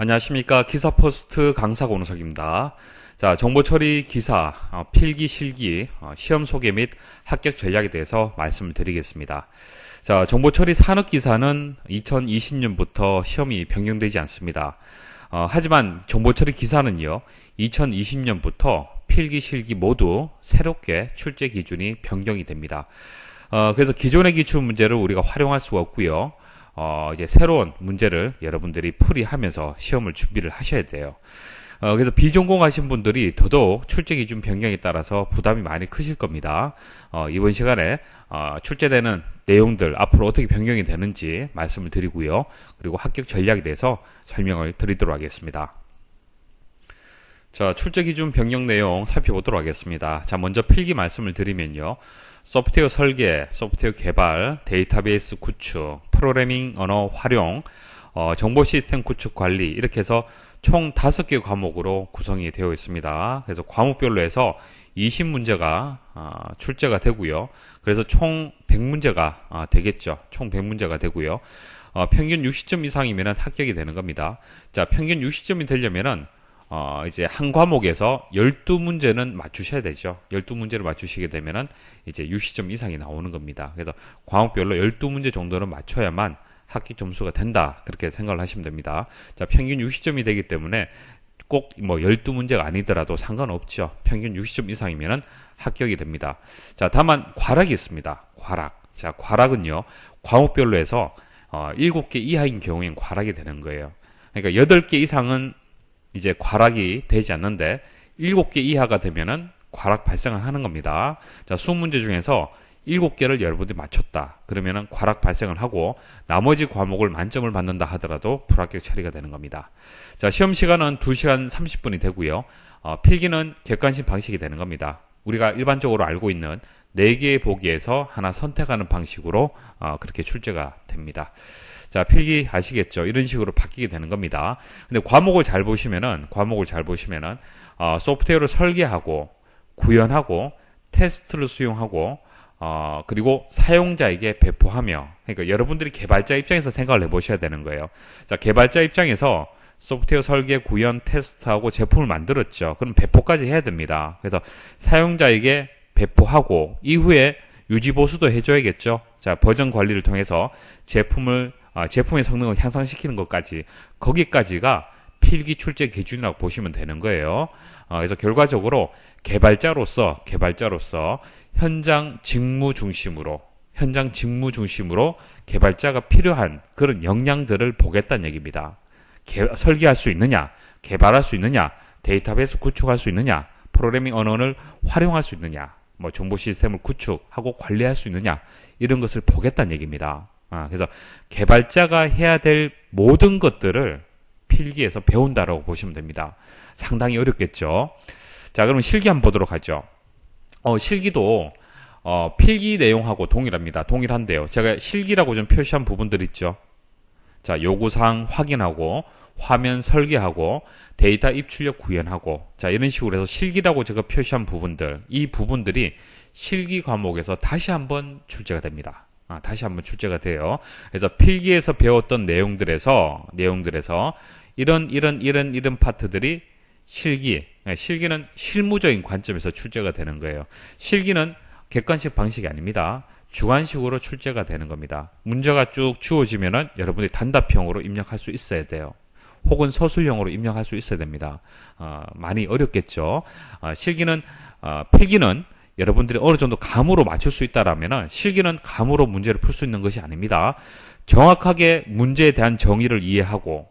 안녕하십니까. 기사포스트 강사 권우석입니다. 자, 정보 처리 기사, 어, 필기 실기, 어, 시험 소개 및 합격 전략에 대해서 말씀을 드리겠습니다. 자, 정보 처리 산업 기사는 2020년부터 시험이 변경되지 않습니다. 어, 하지만 정보 처리 기사는요, 2020년부터 필기 실기 모두 새롭게 출제 기준이 변경이 됩니다. 어, 그래서 기존의 기출 문제를 우리가 활용할 수가 없고요. 어, 이제 새로운 문제를 여러분들이 풀이하면서 시험을 준비를 하셔야 돼요. 어, 그래서 비전공하신 분들이 더더욱 출제 기준 변경에 따라서 부담이 많이 크실 겁니다. 어, 이번 시간에 어, 출제되는 내용들 앞으로 어떻게 변경이 되는지 말씀을 드리고요. 그리고 합격 전략에 대해서 설명을 드리도록 하겠습니다. 자, 출제 기준 변경 내용 살펴보도록 하겠습니다. 자, 먼저 필기 말씀을 드리면요. 소프트웨어 설계, 소프트웨어 개발, 데이터베이스 구축, 프로그래밍 언어 활용, 어, 정보 시스템 구축 관리 이렇게 해서 총 다섯 개 과목으로 구성이 되어 있습니다. 그래서 과목별로 해서 20문제가 어, 출제가 되고요. 그래서 총 100문제가 어, 되겠죠. 총 100문제가 되고요. 어, 평균 60점 이상이면 합격이 되는 겁니다. 자, 평균 60점이 되려면은 어, 이제 한 과목에서 12문제는 맞추셔야 되죠. 12문제를 맞추시게 되면은 이제 60점 이상이 나오는 겁니다. 그래서 과목별로 12문제 정도는 맞춰야만 학기 점수가 된다. 그렇게 생각을 하시면 됩니다. 자, 평균 60점이 되기 때문에 꼭 뭐 12문제가 아니더라도 상관없죠. 평균 60점 이상이면은 합격이 됩니다. 자, 다만 과락이 있습니다. 과락. 자, 과락은요. 과목별로 해서 어, 7개 이하인 경우엔 과락이 되는 거예요. 그러니까 8개 이상은 이제 과락이 되지 않는데 7개 이하가 되면은 과락 발생을 하는 겁니다. 자, 2문제 중에서 7 개를 여러분들이 맞췄다. 그러면은 과락 발생을 하고 나머지 과목을 만점을 받는다 하더라도 불합격 처리가 되는 겁니다. 자, 시험 시간은 2시간 30분이 되고요. 어, 필기는 객관식 방식이 되는 겁니다. 우리가 일반적으로 알고 있는 4개의 보기에서 하나 선택하는 방식으로 어, 그렇게 출제가 됩니다. 자, 필기하시겠죠. 이런 식으로 바뀌게 되는 겁니다. 근데 과목을 잘 보시면은, 과목을 잘 보시면은, 어, 소프트웨어를 설계하고, 구현하고, 테스트를 수용하고, 어, 그리고 사용자에게 배포하며, 그러니까 여러분들이 개발자 입장에서 생각을 해보셔야 되는 거예요. 자, 개발자 입장에서 소프트웨어 설계, 구현, 테스트하고 제품을 만들었죠. 그럼 배포까지 해야 됩니다. 그래서 사용자에게 배포하고 이후에 유지 보수도 해줘야겠죠. 자 버전 관리를 통해서 제품을 아, 제품의 성능을 향상시키는 것까지 거기까지가 필기 출제 기준이라고 보시면 되는 거예요. 아, 그래서 결과적으로 개발자로서 개발자로서 현장 직무 중심으로 현장 직무 중심으로 개발자가 필요한 그런 역량들을 보겠다는 얘기입니다. 개, 설계할 수 있느냐, 개발할 수 있느냐, 데이터베이스 구축할 수 있느냐, 프로그래밍 언어를 활용할 수 있느냐, 뭐 정보 시스템을 구축하고 관리할 수 있느냐 이런 것을 보겠다는 얘기입니다. 아, 그래서 개발자가 해야 될 모든 것들을 필기에서 배운다라고 보시면 됩니다. 상당히 어렵겠죠. 자, 그럼 실기 한번 보도록 하죠. 어, 실기도 어, 필기 내용하고 동일합니다. 동일한데요. 제가 실기라고 좀 표시한 부분들 있죠. 자, 요구사항 확인하고 화면 설계하고 데이터 입출력 구현하고 자, 이런 식으로 해서 실기라고 제가 표시한 부분들 이 부분들이 실기 과목에서 다시 한번 출제가 됩니다. 아, 다시 한번 출제가 돼요. 그래서 필기에서 배웠던 내용들에서 내용들에서 이런 이런 이런 이런 파트들이 실기 예, 실기는 실무적인 관점에서 출제가 되는 거예요. 실기는 객관식 방식이 아닙니다. 주관식으로 출제가 되는 겁니다. 문제가 쭉 주어지면은 여러분이 단답형으로 입력할 수 있어야 돼요. 혹은 서술형으로 입력할 수 있어야 됩니다. 어, 많이 어렵겠죠. 어, 실기는 어, 필기는 여러분들이 어느 정도 감으로 맞출 수 있다라면 실기는 감으로 문제를 풀 수 있는 것이 아닙니다. 정확하게 문제에 대한 정의를 이해하고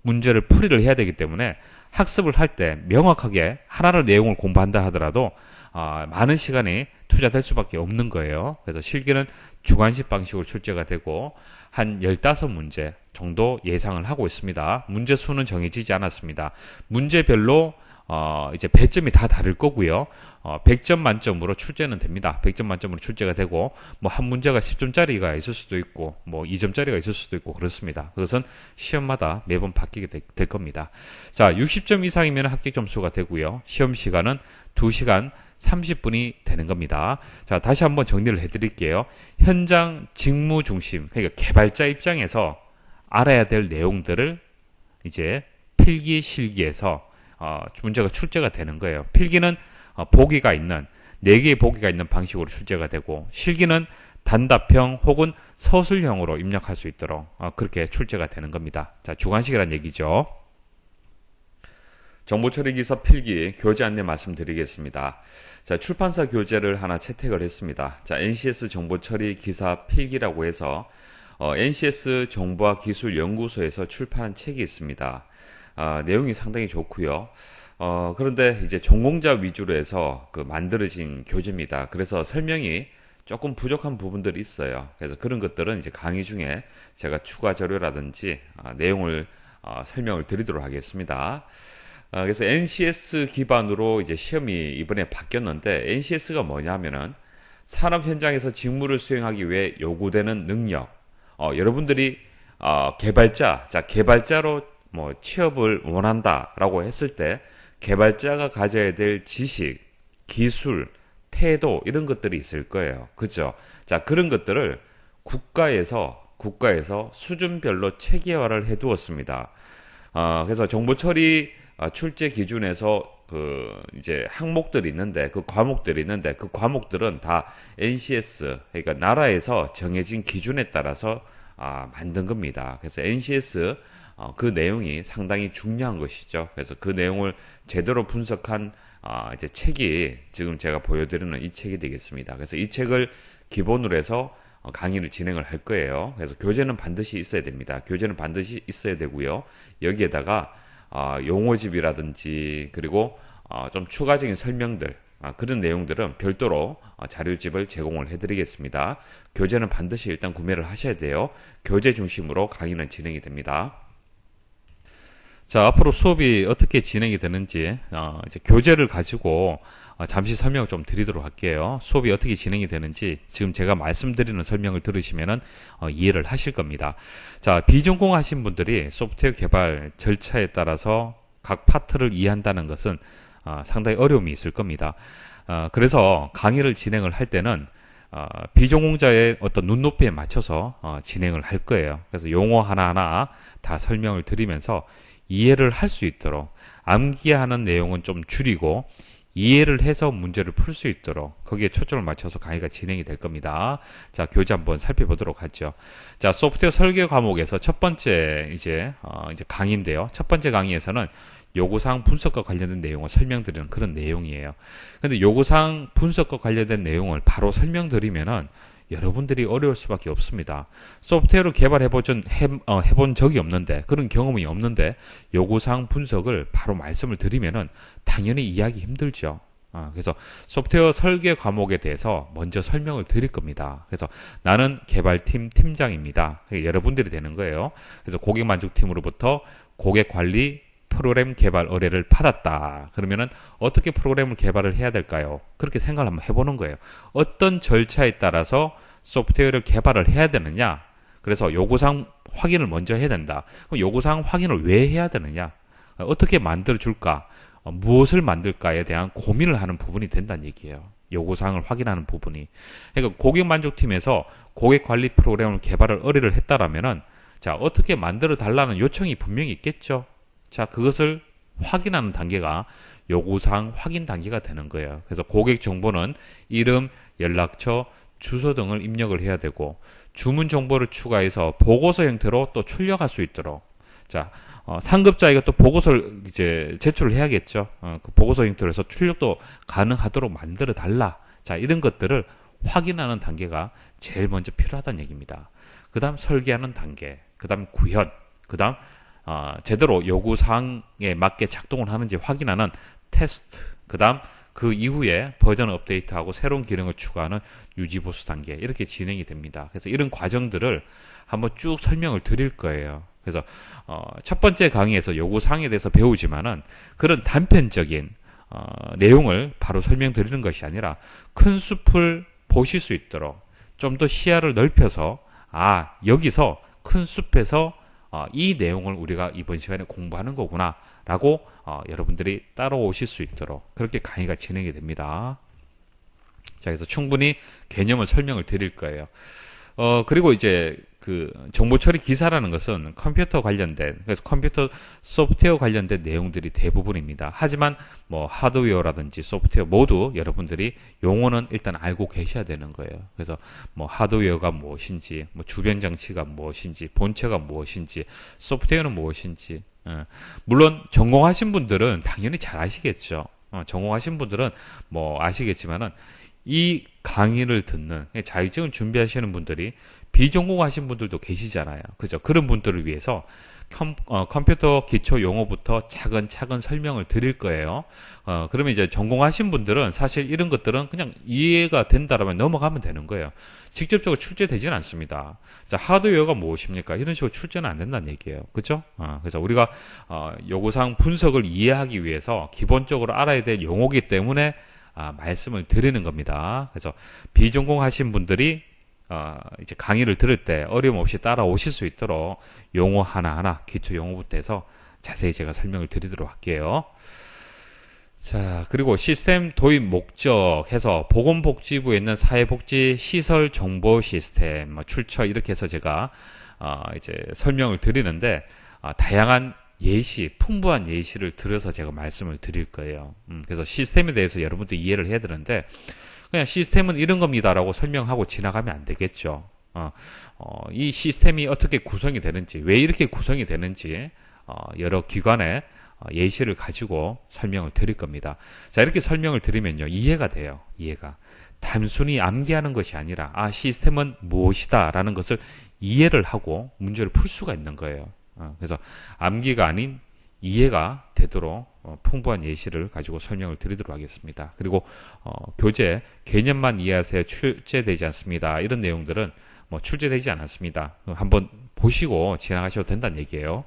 문제를 풀이를 해야 되기 때문에 학습을 할 때 명확하게 하나를 내용을 공부한다 하더라도 어, 많은 시간이 투자될 수밖에 없는 거예요. 그래서 실기는 주관식 방식으로 출제가 되고 한 15문제 정도 예상을 하고 있습니다. 문제 수는 정해지지 않았습니다. 문제별로 어, 이제 배점이 다 다를 거고요. 어, 100점 만점으로 출제는 됩니다. 100점 만점으로 출제가 되고 뭐 한 문제가 10점짜리가 있을 수도 있고 뭐 2점짜리가 있을 수도 있고 그렇습니다. 그것은 시험마다 매번 바뀌게 되, 될 겁니다. 자, 60점 이상이면 합격 점수가 되고요. 시험 시간은 2시간 30분이 되는 겁니다. 자, 다시 한번 정리를 해 드릴게요. 현장 직무 중심. 그러니까 개발자 입장에서 알아야 될 내용들을 이제 필기 실기에서 어, 문제가 출제가 되는 거예요. 필기는 어, 보기가 있는 네 개의 보기가 있는 방식으로 출제가 되고 실기는 단답형 혹은 서술형으로 입력할 수 있도록 어, 그렇게 출제가 되는 겁니다. 자, 주관식이란 얘기죠. 정보처리기사 필기 교재 안내 말씀드리겠습니다. 자, 출판사 교재를 하나 채택을 했습니다. 자, NCS 정보처리기사 필기라고 해서 어, NCS 정보화기술연구소에서 출판한 책이 있습니다. 어, 내용이 상당히 좋고요. 어, 그런데 이제 전공자 위주로 해서 그 만들어진 교재입니다. 그래서 설명이 조금 부족한 부분들이 있어요. 그래서 그런 것들은 이제 강의 중에 제가 추가 자료라든지 어, 내용을 어, 설명을 드리도록 하겠습니다. 어, 그래서 NCS 기반으로 이제 시험이 이번에 바뀌었는데 NCS가 뭐냐면은 산업 현장에서 직무를 수행하기 위해 요구되는 능력. 어, 여러분들이 어, 개발자, 자 개발자로 뭐 취업을 원한다라고 했을 때 개발자가 가져야 될 지식, 기술, 태도 이런 것들이 있을 거예요. 그죠? 자, 그런 것들을 국가에서 국가에서 수준별로 체계화를 해 두었습니다. 어, 아, 그래서 정보 처리 아, 출제 기준에서 그 이제 항목들이 있는데 그 과목들이 있는데 그 과목들은 다 NCS 그러니까 나라에서 정해진 기준에 따라서 아, 만든 겁니다. 그래서 NCS 어, 그 내용이 상당히 중요한 것이죠. 그래서 그 내용을 제대로 분석한 어, 이제 책이 지금 제가 보여드리는 이 책이 되겠습니다. 그래서 이 책을 기본으로 해서 어, 강의를 진행을 할 거예요. 그래서 교재는 반드시 있어야 됩니다. 교재는 반드시 있어야 되고요. 여기에다가 어, 용어집이라든지 그리고 어, 좀 추가적인 설명들 아, 그런 내용들은 별도로 어, 자료집을 제공을 해드리겠습니다. 교재는 반드시 일단 구매를 하셔야 돼요. 교재 중심으로 강의는 진행이 됩니다. 자, 앞으로 수업이 어떻게 진행이 되는지, 어, 이제 교재를 가지고 어, 잠시 설명을 좀 드리도록 할게요. 수업이 어떻게 진행이 되는지 지금 제가 말씀드리는 설명을 들으시면 어, 이해를 하실 겁니다. 자, 비전공하신 분들이 소프트웨어 개발 절차에 따라서 각 파트를 이해한다는 것은 어, 상당히 어려움이 있을 겁니다. 어, 그래서 강의를 진행을 할 때는 어, 비전공자의 어떤 눈높이에 맞춰서 어, 진행을 할 거예요. 그래서 용어 하나하나 다 설명을 드리면서 이해를 할 수 있도록 암기야 하는 내용은 좀 줄이고 이해를 해서 문제를 풀 수 있도록 거기에 초점을 맞춰서 강의가 진행이 될 겁니다. 자, 교재 한번 살펴보도록 하죠. 자, 소프트웨어 설계 과목에서 첫 번째 이제 어, 이제 강의인데요. 첫 번째 강의에서는 요구사항 분석과 관련된 내용을 설명드리는 그런 내용이에요. 근데 요구사항 분석과 관련된 내용을 바로 설명드리면은 여러분들이 어려울 수밖에 없습니다. 소프트웨어를 개발해보전, 해, 어, 해본 적이 없는데, 그런 경험이 없는데, 요구사항 분석을 바로 말씀을 드리면은 당연히 이해하기 힘들죠. 아, 그래서 소프트웨어 설계 과목에 대해서 먼저 설명을 드릴 겁니다. 그래서 나는 개발팀 팀장입니다. 여러분들이 되는 거예요. 그래서 고객 만족팀으로부터 고객 관리, 프로그램 개발 의뢰를 받았다. 그러면은 어떻게 프로그램을 개발을 해야 될까요? 그렇게 생각을 한번 해보는 거예요. 어떤 절차에 따라서 소프트웨어를 개발을 해야 되느냐? 그래서 요구사항 확인을 먼저 해야 된다. 그럼 요구사항 확인을 왜 해야 되느냐? 어떻게 만들어줄까? 어, 무엇을 만들까에 대한 고민을 하는 부분이 된다는 얘기예요. 요구사항을 확인하는 부분이. 그러니까 고객만족팀에서 고객관리 프로그램을 개발을 의뢰를 했다라면은 자 어떻게 만들어 달라는 요청이 분명히 있겠죠. 자, 그것을 확인하는 단계가 요구사항 확인 단계가 되는 거예요. 그래서 고객 정보는 이름, 연락처, 주소 등을 입력을 해야 되고 주문 정보를 추가해서 보고서 형태로 또 출력할 수 있도록 자 어, 상급자에게 또 보고서를 이제 제출을 해야겠죠. 어, 그 보고서 형태로 해서 출력도 가능하도록 만들어 달라. 자 이런 것들을 확인하는 단계가 제일 먼저 필요하다는 얘기입니다. 그다음 설계하는 단계, 그다음 구현, 그다음 어, 제대로 요구 사항에 맞게 작동을 하는지 확인하는 테스트. 그다음 그 이후에 버전 업데이트하고 새로운 기능을 추가하는 유지 보수 단계 이렇게 진행이 됩니다. 그래서 이런 과정들을 한번 쭉 설명을 드릴 거예요. 그래서 어, 첫 번째 강의에서 요구 사항에 대해서 배우지만은 그런 단편적인 어, 내용을 바로 설명드리는 것이 아니라 큰 숲을 보실 수 있도록 좀 더 시야를 넓혀서 아 여기서 큰 숲에서 어, 이 내용을 우리가 이번 시간에 공부하는 거구나라고 어, 여러분들이 따라오실 수 있도록 그렇게 강의가 진행이 됩니다. 자, 그래서 충분히 개념을 설명을 드릴 거예요. 어, 그리고 이제 그 정보 처리 기사라는 것은 컴퓨터 관련된 그래서 컴퓨터 소프트웨어 관련된 내용들이 대부분입니다. 하지만 뭐 하드웨어라든지 소프트웨어 모두 여러분들이 용어는 일단 알고 계셔야 되는 거예요. 그래서 뭐 하드웨어가 무엇인지, 뭐 주변 장치가 무엇인지, 본체가 무엇인지, 소프트웨어는 무엇인지. 예. 물론 전공하신 분들은 당연히 잘 아시겠죠. 어, 전공하신 분들은 뭐 아시겠지만은 이 강의를 듣는 예, 자격증을 준비하시는 분들이 비전공 하신 분들도 계시잖아요. 그죠? 그런 분들을 위해서 컴, 어, 퓨터 기초 용어부터 차근차근 설명을 드릴 거예요. 어, 그러면 이제 전공하신 분들은 사실 이런 것들은 그냥 이해가 된다라면 넘어가면 되는 거예요. 직접적으로 출제되지는 않습니다. 자, 하드웨어가 무엇입니까? 이런 식으로 출제는 안 된다는 얘기예요. 그죠? 어, 그래서 우리가 어, 요구사항 분석을 이해하기 위해서 기본적으로 알아야 될 용어기 때문에 아, 말씀을 드리는 겁니다. 그래서 비전공하신 분들이 어, 이제 강의를 들을 때 어려움 없이 따라오실 수 있도록 용어 하나하나 기초 용어부터 해서 자세히 제가 설명을 드리도록 할게요. 자, 그리고 시스템 도입 목적 해서 보건복지부에 있는 사회복지 시설 정보 시스템, 뭐 출처 이렇게 해서 제가 어, 이제 설명을 드리는데 어, 다양한 예시, 풍부한 예시를 들어서 제가 말씀을 드릴 거예요. 음, 그래서 시스템에 대해서 여러분도 이해를 해야 되는데 그냥 시스템은 이런 겁니다라고 설명하고 지나가면 안 되겠죠. 어, 어, 이 시스템이 어떻게 구성이 되는지, 왜 이렇게 구성이 되는지, 어, 여러 기관의 어, 예시를 가지고 설명을 드릴 겁니다. 자, 이렇게 설명을 드리면요. 이해가 돼요. 이해가. 단순히 암기하는 것이 아니라, 아, 시스템은 무엇이다라는 것을 이해를 하고 문제를 풀 수가 있는 거예요. 어, 그래서 암기가 아닌 이해가 되도록 어, 풍부한 예시를 가지고 설명을 드리도록 하겠습니다. 그리고 어, 교재 개념만 이해하세요. 출제되지 않습니다. 이런 내용들은 뭐 출제되지 않았습니다. 어, 한번 보시고 지나가셔도 된다는 얘기예요.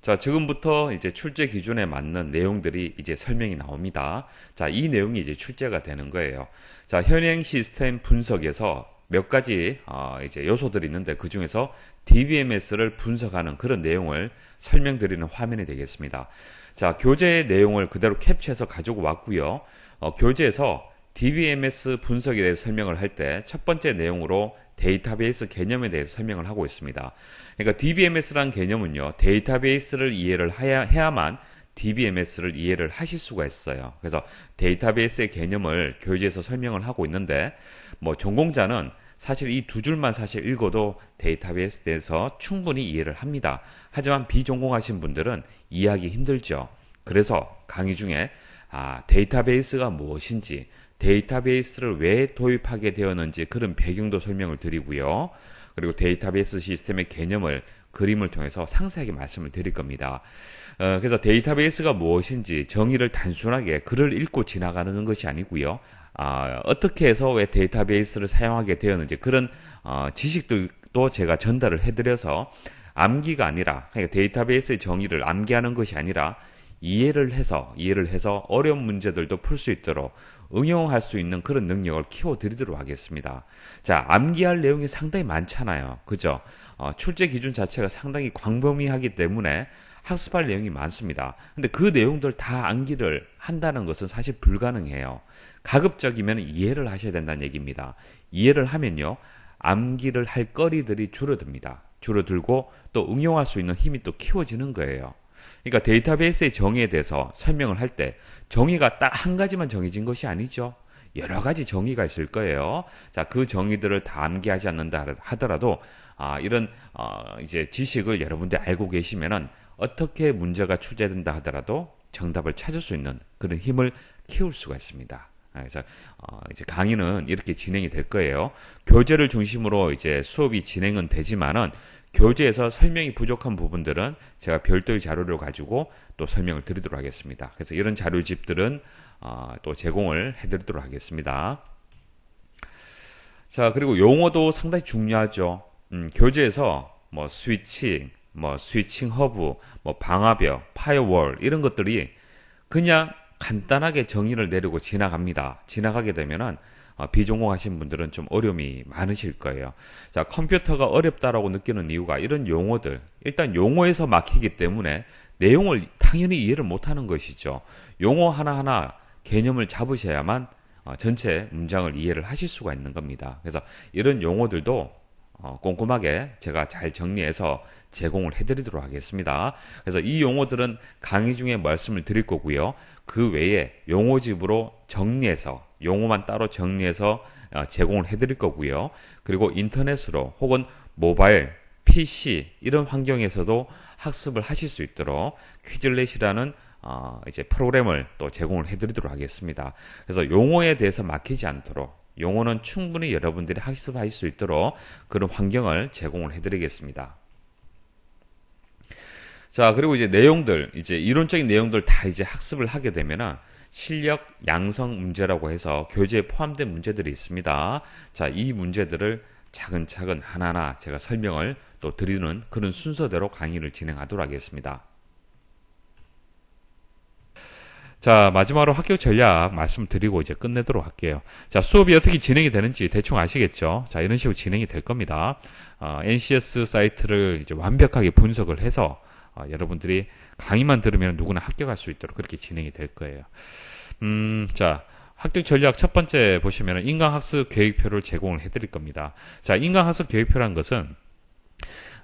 자, 지금부터 이제 출제 기준에 맞는 내용들이 이제 설명이 나옵니다. 자, 이 내용이 이제 출제가 되는 거예요. 자, 현행 시스템 분석에서 몇 가지 어, 이제 요소들이 있는데 그 중에서 DBMS를 분석하는 그런 내용을 설명드리는 화면이 되겠습니다. 자, 교재의 내용을 그대로 캡처해서 가지고 왔고요. 어, 교재에서 DBMS 분석에 대해 설명을 할 때 첫 번째 내용으로 데이터베이스 개념에 대해서 설명을 하고 있습니다. 그러니까 DBMS란 개념은요, 데이터베이스를 이해를 해야, 만 DBMS를 이해를 하실 수가 있어요. 그래서 데이터베이스의 개념을 교재에서 설명을 하고 있는데, 뭐 전공자는 사실 이 두 줄만 사실 읽어도 데이터베이스에 대해서 충분히 이해를 합니다. 하지만 비전공하신 분들은 이해하기 힘들죠. 그래서 강의 중에 아, 데이터베이스가 무엇인지, 데이터베이스를 왜 도입하게 되었는지 그런 배경도 설명을 드리고요. 그리고 데이터베이스 시스템의 개념을 그림을 통해서 상세하게 말씀을 드릴 겁니다. 어, 그래서 데이터베이스가 무엇인지 정의를 단순하게 글을 읽고 지나가는 것이 아니고요. 어, 어떻게 해서 왜 데이터베이스를 사용하게 되었는지 그런 어, 지식들도 제가 전달을 해드려서 암기가 아니라 그러니까 데이터베이스의 정의를 암기하는 것이 아니라 이해를 해서 이해를 해서 어려운 문제들도 풀 수 있도록 응용할 수 있는 그런 능력을 키워드리도록 하겠습니다. 자, 암기할 내용이 상당히 많잖아요. 그죠? 어, 출제 기준 자체가 상당히 광범위하기 때문에 학습할 내용이 많습니다. 근데 그 내용들 다 암기를 한다는 것은 사실 불가능해요. 가급적이면 이해를 하셔야 된다는 얘기입니다. 이해를 하면요. 암기를 할 거리들이 줄어듭니다. 줄어들고 또 응용할 수 있는 힘이 또 키워지는 거예요. 그러니까 데이터베이스의 정의에 대해서 설명을 할 때 정의가 딱 한 가지만 정해진 것이 아니죠. 여러 가지 정의가 있을 거예요. 자, 그 정의들을 다 암기하지 않는다 하더라도 아, 이런 어, 이제 지식을 여러분들 알고 계시면은 어떻게 문제가 출제된다 하더라도 정답을 찾을 수 있는 그런 힘을 키울 수가 있습니다. 아, 그래서 어, 이제 강의는 이렇게 진행이 될 거예요. 교재를 중심으로 이제 수업이 진행은 되지만은 교재에서 설명이 부족한 부분들은 제가 별도의 자료를 가지고 또 설명을 드리도록 하겠습니다. 그래서 이런 자료집들은 어, 또 제공을 해드리도록 하겠습니다. 자 그리고 용어도 상당히 중요하죠. 음, 교재에서 뭐 스위칭, 뭐 스위칭 허브, 뭐 방화벽, 파이어월 이런 것들이 그냥 간단하게 정의를 내리고 지나갑니다. 지나가게 되면은 어, 비전공하신 분들은 좀 어려움이 많으실 거예요. 자, 컴퓨터가 어렵다라고 느끼는 이유가 이런 용어들 일단 용어에서 막히기 때문에 내용을 당연히 이해를 못하는 것이죠. 용어 하나하나 개념을 잡으셔야만 어, 전체 문장을 이해를 하실 수가 있는 겁니다. 그래서 이런 용어들도 어, 꼼꼼하게 제가 잘 정리해서 제공을 해드리도록 하겠습니다. 그래서 이 용어들은 강의 중에 말씀을 드릴 거고요. 그 외에 용어집으로 정리해서 용어만 따로 정리해서 어, 제공을 해드릴 거고요. 그리고 인터넷으로 혹은 모바일, PC 이런 환경에서도 학습을 하실 수 있도록 퀴즐렛이라는 어, 이제 프로그램을 또 제공을 해드리도록 하겠습니다. 그래서 용어에 대해서 막히지 않도록 용어는 충분히 여러분들이 학습할 수 있도록 그런 환경을 제공을 해드리겠습니다. 자, 그리고 이제 내용들, 이제 이론적인 내용들 다 이제 학습을 하게 되면은 실력 양성 문제라고 해서 교재에 포함된 문제들이 있습니다. 자, 이 문제들을 차근차근 하나하나 제가 설명을 또 드리는 그런 순서대로 강의를 진행하도록 하겠습니다. 자, 마지막으로 학교 전략 말씀드리고 이제 끝내도록 할게요. 자, 수업이 어떻게 진행이 되는지 대충 아시겠죠? 자, 이런 식으로 진행이 될 겁니다. 어, NCS 사이트를 이제 완벽하게 분석을 해서 어, 여러분들이 강의만 들으면 누구나 합격할 수 있도록 그렇게 진행이 될 거예요. 음, 자. 학교 전략 첫 번째 보시면 인강학습 계획표를 제공을 해드릴 겁니다. 자, 인강학습 계획표란 것은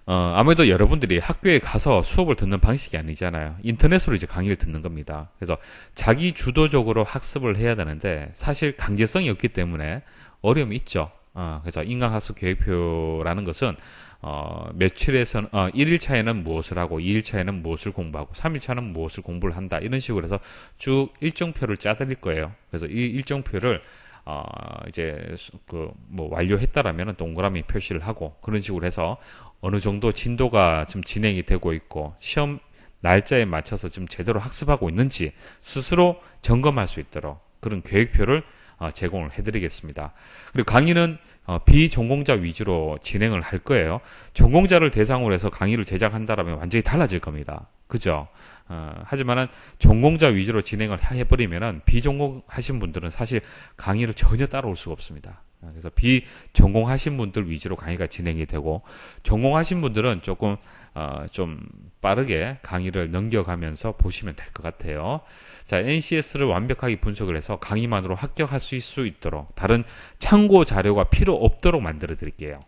어, 아무래도 여러분들이 학교에 가서 수업을 듣는 방식이 아니잖아요. 인터넷으로 이제 강의를 듣는 겁니다. 그래서 자기 주도적으로 학습을 해야 되는데 사실 강제성이 없기 때문에 어려움이 있죠. 어, 그래서 인강학습 계획표라는 것은 어, 며칠에서는 어, 1일 차에는 무엇을 하고 2일 차에는 무엇을 공부하고 3일 차는 무엇을 공부를 한다 이런 식으로 해서 쭉 일정표를 짜드릴 거예요. 그래서 이 일정표를 어, 이제 그뭐 완료했다라면 동그라미 표시를 하고 그런 식으로 해서 어느 정도 진도가 지금 진행이 되고 있고 시험 날짜에 맞춰서 지금 제대로 학습하고 있는지 스스로 점검할 수 있도록 그런 계획표를 어, 제공을 해드리겠습니다. 그리고 강의는 어, 비전공자 위주로 진행을 할 거예요. 전공자를 대상으로 해서 강의를 제작한다라면 완전히 달라질 겁니다. 그죠? 어, 하지만은 전공자 위주로 진행을 해버리면은 비전공하신 분들은 사실 강의를 전혀 따라올 수가 없습니다. 어, 그래서 비전공하신 분들 위주로 강의가 진행이 되고 전공하신 분들은 조금 아, 좀 빠르게 강의를 넘겨가면서 보시면 될 것 같아요. 자, NCS를 완벽하게 분석을 해서 강의만으로 합격할 수, 수 있도록 다른 참고 자료가 필요 없도록 만들어 드릴게요.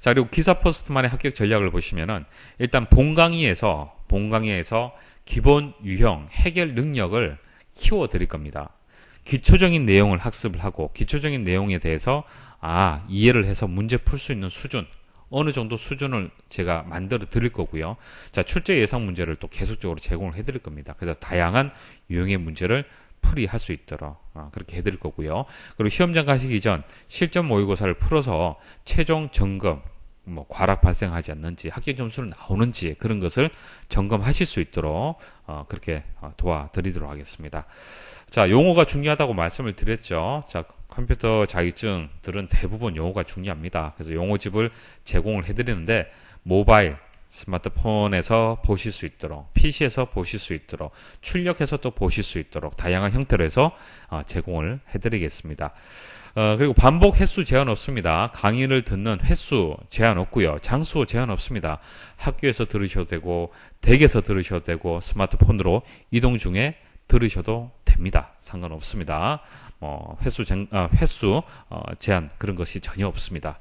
자, 그리고 기사 포스트만의 합격 전략을 보시면은 일단 본 강의에서 본 강의에서 기본 유형, 해결 능력을 키워 드릴 겁니다. 기초적인 내용을 학습을 하고 기초적인 내용에 대해서 아, 이해를 해서 문제 풀 수 있는 수준 어느 정도 수준을 제가 만들어 드릴 거고요. 자, 출제 예상 문제를 또 계속적으로 제공을 해 드릴 겁니다. 그래서 다양한 유형의 문제를 풀이할 수 있도록 어, 그렇게 해드릴 거고요. 그리고 시험장 가시기 전 실전 모의고사를 풀어서 최종 점검, 뭐 과락 발생하지 않는지 합격 점수는 나오는지 그런 것을 점검하실 수 있도록 어, 그렇게 어, 도와드리도록 하겠습니다. 자 용어가 중요하다고 말씀을 드렸죠. 자 컴퓨터 자격증들은 대부분 용어가 중요합니다. 그래서 용어집을 제공을 해드리는데 모바일, 스마트폰에서 보실 수 있도록, PC에서 보실 수 있도록, 출력해서 또 보실 수 있도록 다양한 형태로 해서 어, 제공을 해드리겠습니다. 어, 그리고 반복 횟수 제한 없습니다. 강의를 듣는 횟수 제한 없고요. 장수 제한 없습니다. 학교에서 들으셔도 되고, 댁에서 들으셔도 되고, 스마트폰으로 이동 중에 들으셔도 됩니다. 상관없습니다. 어, 회수 장, 아, 횟수 어, 제한 그런 것이 전혀 없습니다.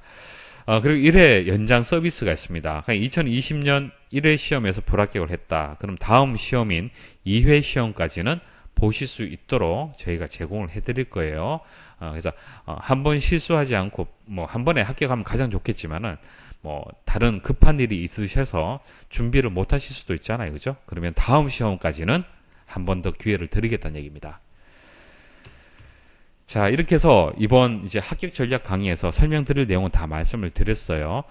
어, 그리고 1회 연장 서비스가 있습니다. 2020년 그러니까 1회 시험에서 불합격을 했다. 그럼 다음 시험인 2회 시험까지는 보실 수 있도록 저희가 제공을 해드릴 거예요. 어, 그래서 어, 한 번 실수하지 않고 뭐한 번에 합격하면 가장 좋겠지만은 뭐 다른 급한 일이 있으셔서 준비를 못하실 수도 있잖아요, 그죠? 그러면 다음 시험까지는 한 번 더 기회를 드리겠다는 얘기입니다. 자, 이렇게 해서 이번 이제 합격 전략 강의에서 설명드릴 내용은 다 말씀을 드렸어요.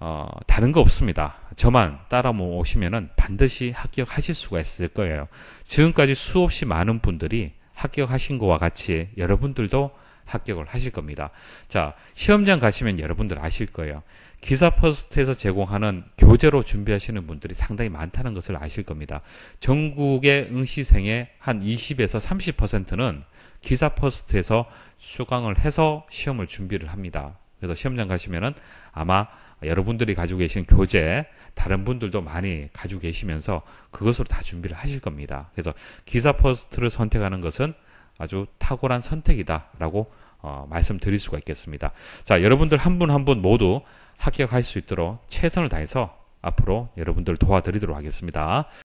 어, 다른 거 없습니다. 저만 따라 오시면은 반드시 합격하실 수가 있을 거예요. 지금까지 수없이 많은 분들이 합격하신 것과 같이 여러분들도 합격을 하실 겁니다. 자, 시험장 가시면 여러분들 아실 거예요. 기사 퍼스트에서 제공하는 교재로 준비하시는 분들이 상당히 많다는 것을 아실 겁니다. 전국의 응시생의 한 20에서 30%는 기사 퍼스트에서 수강을 해서 시험을 준비를 합니다. 그래서 시험장 가시면은 아마 여러분들이 가지고 계신 교재, 다른 분들도 많이 가지고 계시면서 그것으로 다 준비를 하실 겁니다. 그래서 기사 퍼스트를 선택하는 것은 아주 탁월한 선택이다라고 어, 말씀드릴 수가 있겠습니다. 자, 여러분들 한 분 한 분 모두 합격할 수 있도록 최선을 다해서 앞으로 여러분들 도와드리도록 하겠습니다.